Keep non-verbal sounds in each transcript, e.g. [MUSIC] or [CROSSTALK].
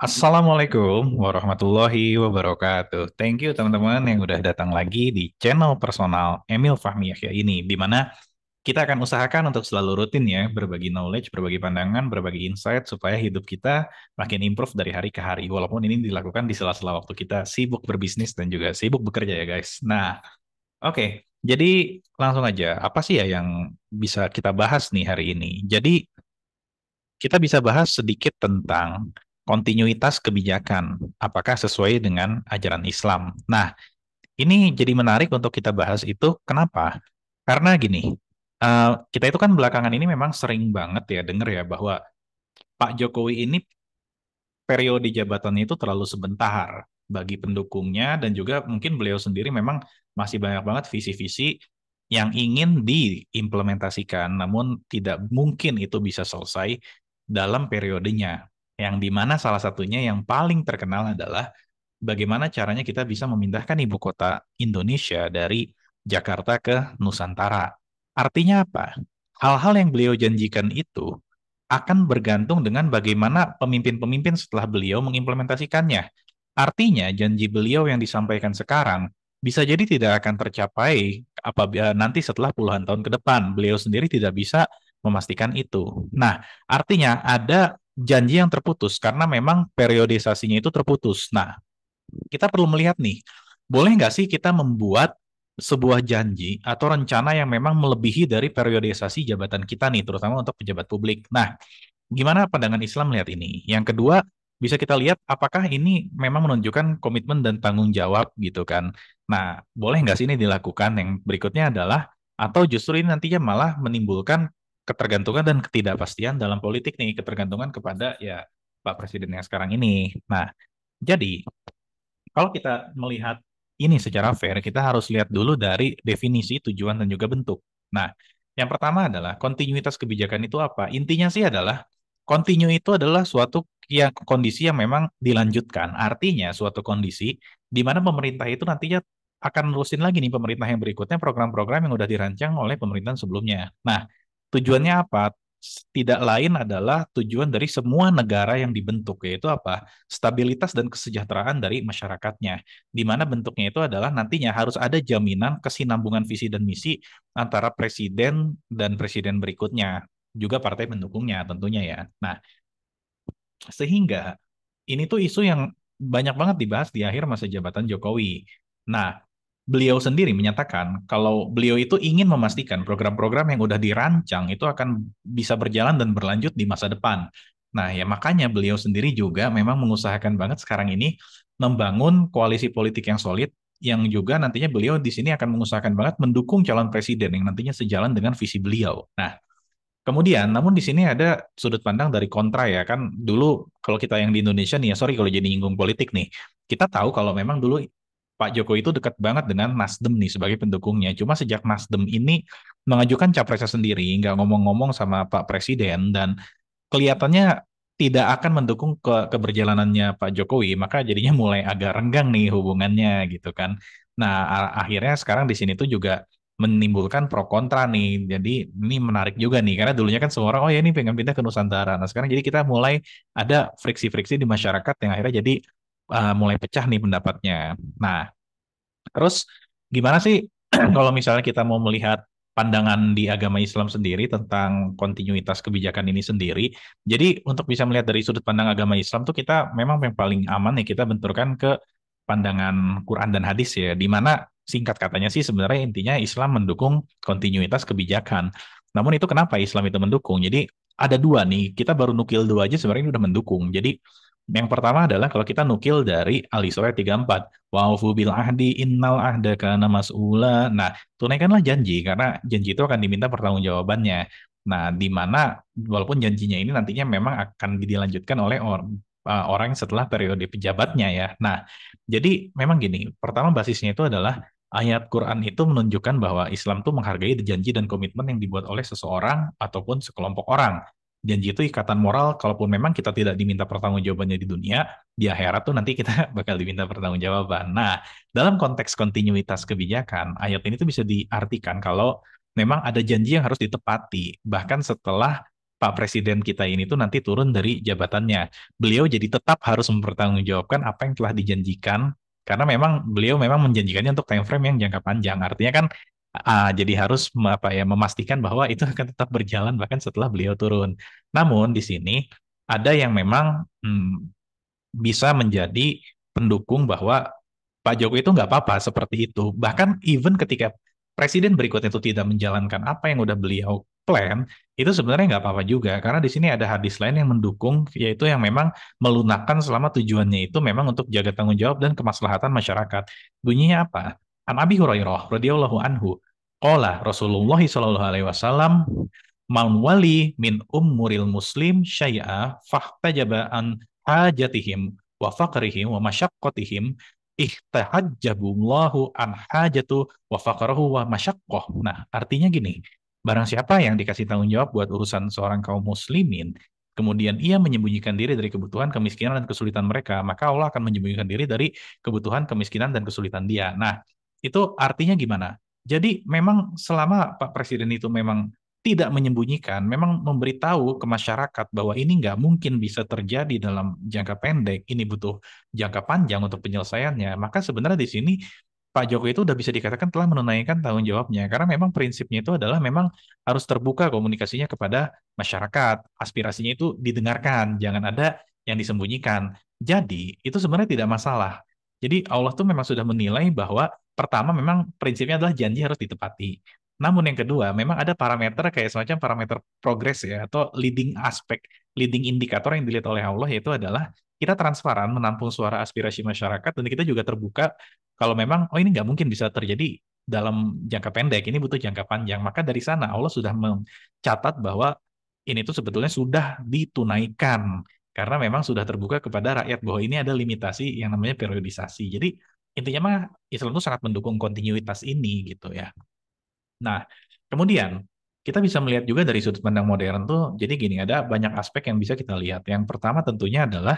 Assalamualaikum warahmatullahi wabarakatuh. Thank you teman-teman yang udah datang lagi di channel personal Emil Fahmi Yahya ini, di mana kita akan usahakan untuk selalu rutin ya, berbagi knowledge, berbagi pandangan, berbagi insight, supaya hidup kita makin improve dari hari ke hari, walaupun ini dilakukan di sela-sela waktu kita sibuk berbisnis dan juga sibuk bekerja ya guys. Nah, oke, okay. jadi langsung aja, apa sih ya yang bisa kita bahas nih hari ini? Jadi, kita bisa bahas sedikit tentang kontinuitas kebijakan, apakah sesuai dengan ajaran Islam. Nah, ini jadi menarik untuk kita bahas itu. Kenapa? Karena gini, uh, kita itu kan belakangan ini memang sering banget ya dengar ya bahwa Pak Jokowi ini periode jabatannya itu terlalu sebentar bagi pendukungnya dan juga mungkin beliau sendiri memang masih banyak banget visi-visi yang ingin diimplementasikan namun tidak mungkin itu bisa selesai dalam periodenya yang dimana salah satunya yang paling terkenal adalah bagaimana caranya kita bisa memindahkan ibu kota Indonesia dari Jakarta ke Nusantara. Artinya apa? Hal-hal yang beliau janjikan itu akan bergantung dengan bagaimana pemimpin-pemimpin setelah beliau mengimplementasikannya. Artinya, janji beliau yang disampaikan sekarang bisa jadi tidak akan tercapai apabila eh, nanti setelah puluhan tahun ke depan. Beliau sendiri tidak bisa memastikan itu. Nah, artinya ada janji yang terputus karena memang periodisasinya itu terputus. Nah, kita perlu melihat nih, boleh nggak sih kita membuat sebuah janji atau rencana yang memang melebihi dari periodisasi jabatan kita nih, terutama untuk pejabat publik. Nah, gimana pandangan Islam melihat ini? Yang kedua, bisa kita lihat apakah ini memang menunjukkan komitmen dan tanggung jawab gitu kan. Nah, boleh nggak sih ini dilakukan? Yang berikutnya adalah atau justru ini nantinya malah menimbulkan ketergantungan dan ketidakpastian dalam politik nih, ketergantungan kepada ya Pak Presiden yang sekarang ini. Nah, jadi kalau kita melihat ini secara fair, kita harus lihat dulu dari definisi tujuan dan juga bentuk. Nah, yang pertama adalah kontinuitas kebijakan itu apa? Intinya sih adalah kontinu itu adalah suatu yang kondisi yang memang dilanjutkan. Artinya suatu kondisi di mana pemerintah itu nantinya akan nerusin lagi nih pemerintah yang berikutnya program-program yang sudah dirancang oleh pemerintahan sebelumnya. Nah, Tujuannya apa? Tidak lain adalah tujuan dari semua negara yang dibentuk, yaitu apa? Stabilitas dan kesejahteraan dari masyarakatnya. Di mana bentuknya itu adalah nantinya harus ada jaminan kesinambungan visi dan misi antara presiden dan presiden berikutnya. Juga partai pendukungnya tentunya ya. Nah, sehingga ini tuh isu yang banyak banget dibahas di akhir masa jabatan Jokowi. Nah, beliau sendiri menyatakan kalau beliau itu ingin memastikan program-program yang sudah dirancang itu akan bisa berjalan dan berlanjut di masa depan. Nah, ya makanya beliau sendiri juga memang mengusahakan banget sekarang ini membangun koalisi politik yang solid yang juga nantinya beliau di sini akan mengusahakan banget mendukung calon presiden yang nantinya sejalan dengan visi beliau. Nah, kemudian namun di sini ada sudut pandang dari kontra ya kan dulu kalau kita yang di Indonesia nih ya sorry kalau jadi nyinggung politik nih kita tahu kalau memang dulu Pak Jokowi itu dekat banget dengan Nasdem nih sebagai pendukungnya. Cuma sejak Nasdem ini mengajukan capresnya sendiri, nggak ngomong-ngomong sama Pak Presiden dan kelihatannya tidak akan mendukung ke keberjalanannya Pak Jokowi, maka jadinya mulai agak renggang nih hubungannya gitu kan. Nah, akhirnya sekarang di sini tuh juga menimbulkan pro kontra nih. Jadi ini menarik juga nih karena dulunya kan semua orang oh ya ini pengen pindah ke Nusantara. Nah, sekarang jadi kita mulai ada friksi-friksi di masyarakat yang akhirnya jadi uh, mulai pecah nih pendapatnya. Nah, terus gimana sih [CLEARS THROAT] kalau misalnya kita mau melihat pandangan di agama Islam sendiri tentang kontinuitas kebijakan ini sendiri. Jadi untuk bisa melihat dari sudut pandang agama Islam tuh kita memang yang paling aman nih ya, kita benturkan ke pandangan Quran dan hadis ya, di mana singkat katanya sih sebenarnya intinya Islam mendukung kontinuitas kebijakan. Namun itu kenapa Islam itu mendukung? Jadi ada dua nih, kita baru nukil dua aja sebenarnya ini udah mendukung. Jadi yang pertama adalah kalau kita nukil dari Ali Surah 34. Wa'ufu bil ahdi innal ahda kana mas'ula. Nah, tunaikanlah janji karena janji itu akan diminta pertanggungjawabannya. Nah, di mana walaupun janjinya ini nantinya memang akan dilanjutkan oleh orang e, orang setelah periode pejabatnya ya. Nah, jadi memang gini, pertama basisnya itu adalah ayat Quran itu menunjukkan bahwa Islam itu menghargai janji dan komitmen yang dibuat oleh seseorang ataupun sekelompok orang janji itu ikatan moral kalaupun memang kita tidak diminta pertanggungjawabannya di dunia di akhirat tuh nanti kita [LAUGHS] bakal diminta pertanggungjawaban nah dalam konteks kontinuitas kebijakan ayat ini tuh bisa diartikan kalau memang ada janji yang harus ditepati bahkan setelah Pak Presiden kita ini tuh nanti turun dari jabatannya. Beliau jadi tetap harus mempertanggungjawabkan apa yang telah dijanjikan karena memang beliau memang menjanjikannya untuk time frame yang jangka panjang. Artinya kan Uh, jadi harus apa ya memastikan bahwa itu akan tetap berjalan bahkan setelah beliau turun. Namun di sini ada yang memang hmm, bisa menjadi pendukung bahwa Pak Jokowi itu nggak apa-apa seperti itu. Bahkan even ketika presiden berikutnya itu tidak menjalankan apa yang udah beliau plan, itu sebenarnya nggak apa-apa juga. Karena di sini ada hadis lain yang mendukung, yaitu yang memang melunakkan selama tujuannya itu memang untuk jaga tanggung jawab dan kemaslahatan masyarakat. Bunyinya apa? An Abi Hurairah radhiyallahu anhu, qala Rasulullah sallallahu alaihi wasallam, "Man wali min umuril muslim syai'a fahtajaba an hajatihim wa faqrihim wa masyaqqatihim ihtahajjabullahu an hajatu wa faqrahu wa masyaqqah." Nah, artinya gini, barang siapa yang dikasih tanggung jawab buat urusan seorang kaum muslimin, kemudian ia menyembunyikan diri dari kebutuhan, kemiskinan, dan kesulitan mereka, maka Allah akan menyembunyikan diri dari kebutuhan, kemiskinan, dan kesulitan dia. Nah, itu artinya gimana? Jadi memang selama Pak Presiden itu memang tidak menyembunyikan, memang memberitahu ke masyarakat bahwa ini nggak mungkin bisa terjadi dalam jangka pendek, ini butuh jangka panjang untuk penyelesaiannya, maka sebenarnya di sini Pak Jokowi itu udah bisa dikatakan telah menunaikan tanggung jawabnya, karena memang prinsipnya itu adalah memang harus terbuka komunikasinya kepada masyarakat, aspirasinya itu didengarkan, jangan ada yang disembunyikan. Jadi, itu sebenarnya tidak masalah. Jadi Allah tuh memang sudah menilai bahwa pertama memang prinsipnya adalah janji harus ditepati. Namun yang kedua, memang ada parameter kayak semacam parameter progres ya, atau leading aspect, leading indikator yang dilihat oleh Allah yaitu adalah kita transparan menampung suara aspirasi masyarakat dan kita juga terbuka kalau memang, oh ini nggak mungkin bisa terjadi dalam jangka pendek, ini butuh jangka panjang. Maka dari sana Allah sudah mencatat bahwa ini tuh sebetulnya sudah ditunaikan karena memang sudah terbuka kepada rakyat bahwa ini ada limitasi yang namanya periodisasi. Jadi intinya mah Islam itu sangat mendukung kontinuitas ini gitu ya. Nah, kemudian kita bisa melihat juga dari sudut pandang modern tuh, jadi gini ada banyak aspek yang bisa kita lihat. Yang pertama tentunya adalah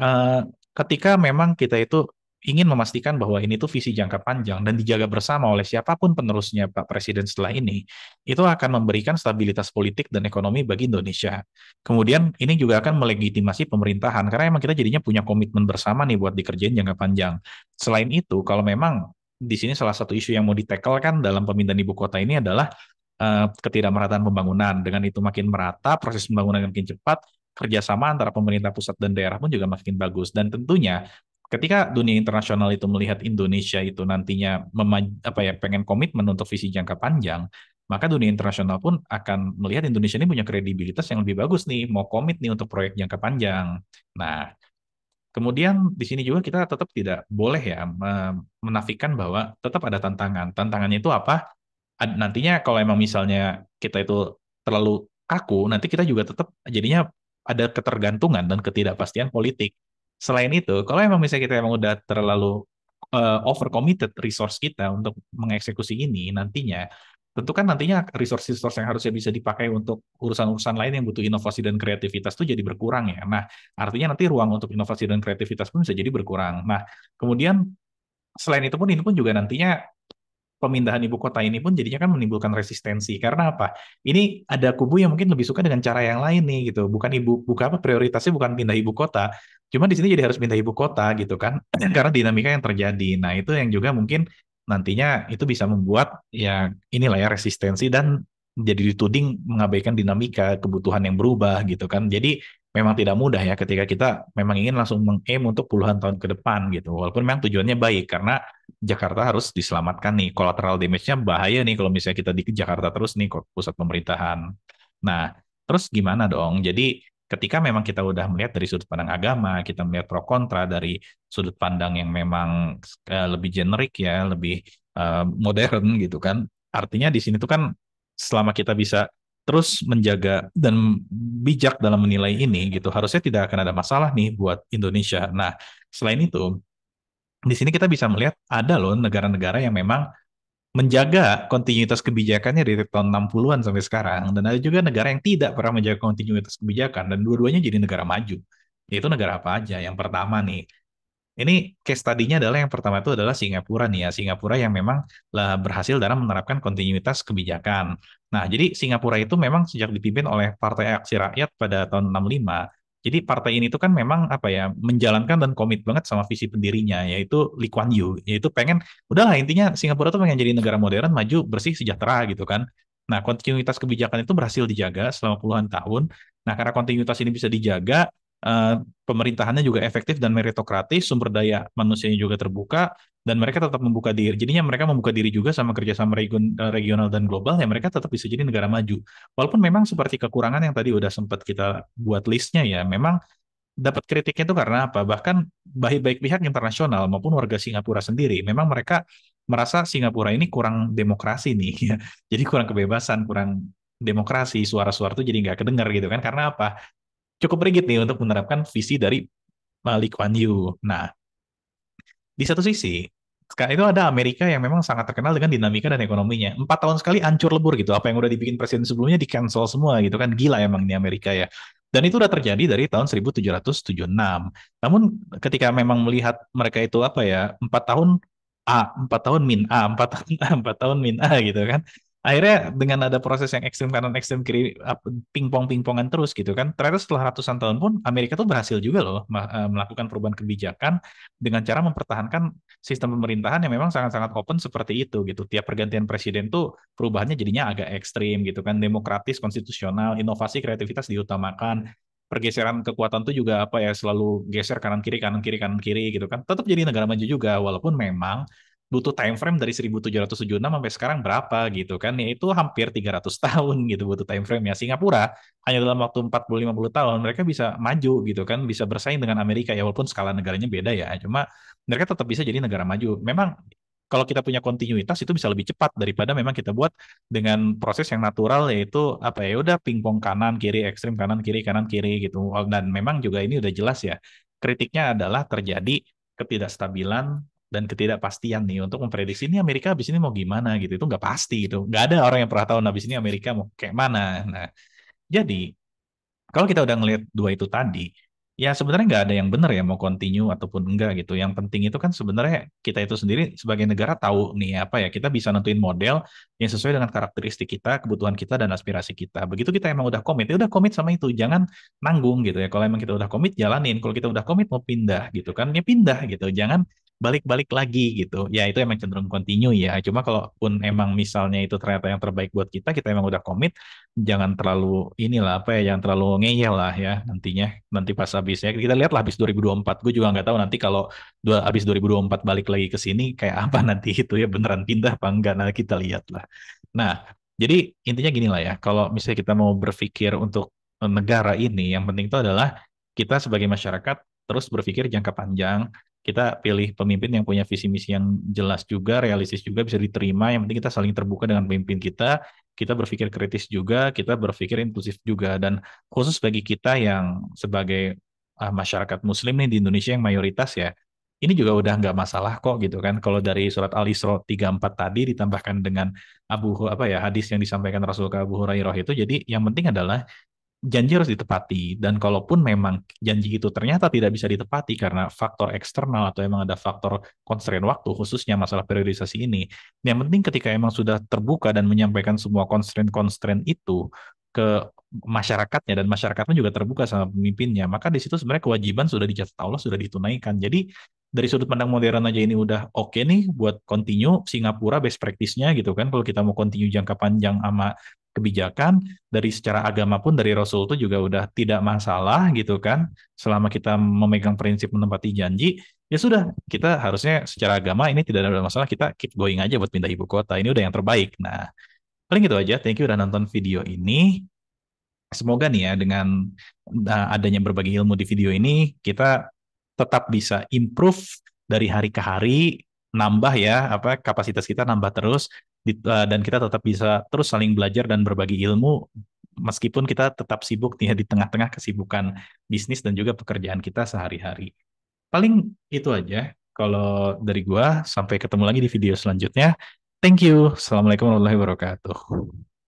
uh, ketika memang kita itu ingin memastikan bahwa ini tuh visi jangka panjang dan dijaga bersama oleh siapapun penerusnya Pak Presiden setelah ini, itu akan memberikan stabilitas politik dan ekonomi bagi Indonesia. Kemudian ini juga akan melegitimasi pemerintahan karena emang kita jadinya punya komitmen bersama nih buat dikerjain jangka panjang. Selain itu, kalau memang di sini salah satu isu yang mau ditekelkan kan dalam pemindahan ibu kota ini adalah uh, ketidakmerataan pembangunan. Dengan itu makin merata, proses pembangunan makin cepat, kerjasama antara pemerintah pusat dan daerah pun juga makin bagus. Dan tentunya ketika dunia internasional itu melihat Indonesia itu nantinya memaj apa ya pengen komitmen untuk visi jangka panjang, maka dunia internasional pun akan melihat Indonesia ini punya kredibilitas yang lebih bagus nih, mau komit nih untuk proyek jangka panjang. Nah, kemudian di sini juga kita tetap tidak boleh ya menafikan bahwa tetap ada tantangan. Tantangannya itu apa? Nantinya kalau emang misalnya kita itu terlalu kaku, nanti kita juga tetap jadinya ada ketergantungan dan ketidakpastian politik selain itu kalau emang misalnya kita emang udah terlalu uh, eh, over committed resource kita untuk mengeksekusi ini nantinya tentu kan nantinya resource-resource yang harusnya bisa dipakai untuk urusan-urusan lain yang butuh inovasi dan kreativitas itu jadi berkurang ya. Nah, artinya nanti ruang untuk inovasi dan kreativitas pun bisa jadi berkurang. Nah, kemudian selain itu pun ini pun juga nantinya pemindahan ibu kota ini pun jadinya kan menimbulkan resistensi karena apa? Ini ada kubu yang mungkin lebih suka dengan cara yang lain nih gitu. Bukan ibu bukan apa prioritasnya bukan pindah ibu kota. Cuma di sini jadi harus pindah ibu kota gitu kan [CLEARS THROAT] karena dinamika yang terjadi. Nah, itu yang juga mungkin nantinya itu bisa membuat ya inilah ya resistensi dan jadi dituding mengabaikan dinamika kebutuhan yang berubah gitu kan. Jadi memang tidak mudah ya ketika kita memang ingin langsung meng-aim untuk puluhan tahun ke depan gitu. Walaupun memang tujuannya baik karena Jakarta harus diselamatkan nih. Collateral damage-nya bahaya nih kalau misalnya kita di Jakarta terus nih pusat pemerintahan. Nah, terus gimana dong? Jadi ketika memang kita udah melihat dari sudut pandang agama, kita melihat pro kontra dari sudut pandang yang memang eh, lebih generik ya, lebih eh, modern gitu kan. Artinya di sini tuh kan selama kita bisa terus menjaga dan bijak dalam menilai ini gitu, harusnya tidak akan ada masalah nih buat Indonesia. Nah, selain itu di sini kita bisa melihat ada loh negara-negara yang memang menjaga kontinuitas kebijakannya dari tahun 60-an sampai sekarang dan ada juga negara yang tidak pernah menjaga kontinuitas kebijakan dan dua-duanya jadi negara maju. Yaitu negara apa aja? Yang pertama nih. Ini case tadinya adalah yang pertama itu adalah Singapura nih ya. Singapura yang memang lah berhasil dalam menerapkan kontinuitas kebijakan. Nah, jadi Singapura itu memang sejak dipimpin oleh Partai Aksi Rakyat pada tahun 65 jadi partai ini tuh kan memang apa ya menjalankan dan komit banget sama visi pendirinya yaitu Lee Kuan Yew yaitu pengen udahlah intinya Singapura tuh pengen jadi negara modern maju bersih sejahtera gitu kan. Nah kontinuitas kebijakan itu berhasil dijaga selama puluhan tahun. Nah karena kontinuitas ini bisa dijaga Uh, pemerintahannya juga efektif dan meritokratis, sumber daya manusianya juga terbuka, dan mereka tetap membuka diri. Jadinya mereka membuka diri juga sama kerjasama region, eh, regional dan global, ya mereka tetap bisa jadi negara maju. Walaupun memang seperti kekurangan yang tadi udah sempat kita buat listnya ya, memang dapat kritiknya itu karena apa? Bahkan baik baik pihak internasional maupun warga Singapura sendiri, memang mereka merasa Singapura ini kurang demokrasi nih, [LAUGHS] ya. jadi kurang kebebasan, kurang demokrasi, suara-suara itu jadi nggak kedengar gitu kan? Karena apa? Cukup rigid nih untuk menerapkan visi dari Malik Wan Yu. Nah, di satu sisi sekarang itu ada Amerika yang memang sangat terkenal dengan dinamika dan ekonominya. Empat tahun sekali hancur lebur gitu. Apa yang udah dibikin presiden sebelumnya di cancel semua gitu kan. Gila emang ini Amerika ya. Dan itu udah terjadi dari tahun 1776. Namun ketika memang melihat mereka itu apa ya, empat tahun A, empat tahun min A, empat tahun A, [LAUGHS] empat tahun min A gitu kan akhirnya dengan ada proses yang ekstrem kanan ekstrem kiri pingpong pingpongan terus gitu kan ternyata setelah ratusan tahun pun Amerika tuh berhasil juga loh eh, melakukan perubahan kebijakan dengan cara mempertahankan sistem pemerintahan yang memang sangat-sangat open seperti itu gitu tiap pergantian presiden tuh perubahannya jadinya agak ekstrem gitu kan demokratis konstitusional inovasi kreativitas diutamakan pergeseran kekuatan tuh juga apa ya selalu geser kanan kiri kanan kiri kanan kiri gitu kan tetap jadi negara maju juga walaupun memang butuh time frame dari 1776 sampai sekarang berapa gitu kan ya itu hampir 300 [LAUGHS] tahun gitu butuh time frame ya Singapura hanya dalam waktu 40 50 tahun mereka bisa maju gitu kan bisa bersaing dengan Amerika ya walaupun skala negaranya beda ya cuma mereka tetap bisa jadi negara maju memang kalau kita punya kontinuitas itu bisa lebih cepat daripada memang kita buat dengan proses yang natural yaitu apa ya, ya udah pingpong kanan kiri ekstrim kanan kiri kanan kiri gitu dan memang juga ini udah jelas ya kritiknya adalah terjadi ketidakstabilan dan ketidakpastian nih untuk memprediksi ini Amerika abis ini mau gimana gitu itu nggak pasti itu nggak ada orang yang pernah tahu abis ini Amerika mau kayak mana nah jadi kalau kita udah ngelihat dua itu tadi ya sebenarnya nggak ada yang benar ya mau continue ataupun enggak gitu. Yang penting itu kan sebenarnya kita itu sendiri sebagai negara tahu nih apa ya kita bisa nentuin model yang sesuai dengan karakteristik kita, kebutuhan kita dan aspirasi kita. Begitu kita emang udah komit, ya udah komit sama itu, jangan nanggung gitu ya. Kalau emang kita udah komit jalanin, kalau kita udah komit mau pindah gitu kan, ya pindah gitu. Jangan balik-balik lagi gitu. Ya itu emang cenderung continue ya. Cuma kalau pun emang misalnya itu ternyata yang terbaik buat kita, kita emang udah komit, jangan terlalu inilah apa ya, jangan terlalu ngeyel lah ya nantinya. Nanti pas habisnya kita lihat lah habis 2024, gue juga nggak tahu nanti kalau dua habis 2024 balik lagi ke sini kayak [LAUGHS] apa nanti itu ya beneran pindah apa enggak. Nah kita lihat lah. Nah jadi intinya gini lah ya, kalau misalnya kita mau berpikir untuk negara ini, yang penting itu adalah kita sebagai masyarakat terus berpikir jangka panjang, kita pilih pemimpin yang punya visi misi yang jelas juga, realistis juga, bisa diterima. Yang penting kita saling terbuka dengan pemimpin kita, kita berpikir kritis juga, kita berpikir inklusif juga. Dan khusus bagi kita yang sebagai uh, masyarakat Muslim nih di Indonesia yang mayoritas ya, ini juga udah nggak masalah kok gitu kan. Kalau dari surat Al-Isra 34 tadi ditambahkan dengan Abu apa ya hadis yang disampaikan Rasul ke Abu Hurairah itu jadi yang penting adalah janji harus ditepati dan kalaupun memang janji itu ternyata tidak bisa ditepati karena faktor eksternal atau emang ada faktor constraint waktu khususnya masalah periodisasi ini yang penting ketika emang sudah terbuka dan menyampaikan semua constraint-constraint itu ke masyarakatnya dan masyarakatnya juga terbuka sama pemimpinnya maka di situ sebenarnya kewajiban sudah dicatat Allah sudah ditunaikan jadi dari sudut pandang modern aja ini udah oke okay nih buat continue Singapura best practice-nya gitu kan kalau kita mau continue jangka panjang sama kebijakan dari secara agama pun dari Rasul itu juga udah tidak masalah gitu kan selama kita memegang prinsip menempati janji ya sudah kita harusnya secara agama ini tidak ada masalah kita keep going aja buat pindah ibu kota ini udah yang terbaik nah paling gitu aja thank you udah nonton video ini semoga nih ya dengan eh, adanya berbagai ilmu di video ini kita tetap bisa improve dari hari ke hari nambah ya apa kapasitas kita nambah terus Eh, dan kita tetap bisa terus saling belajar dan berbagi ilmu meskipun kita tetap sibuk nih ya, di tengah-tengah kesibukan bisnis dan juga pekerjaan kita sehari-hari. Paling itu aja kalau dari gua sampai ketemu lagi di video selanjutnya. Thank you. Assalamualaikum warahmatullahi wabarakatuh.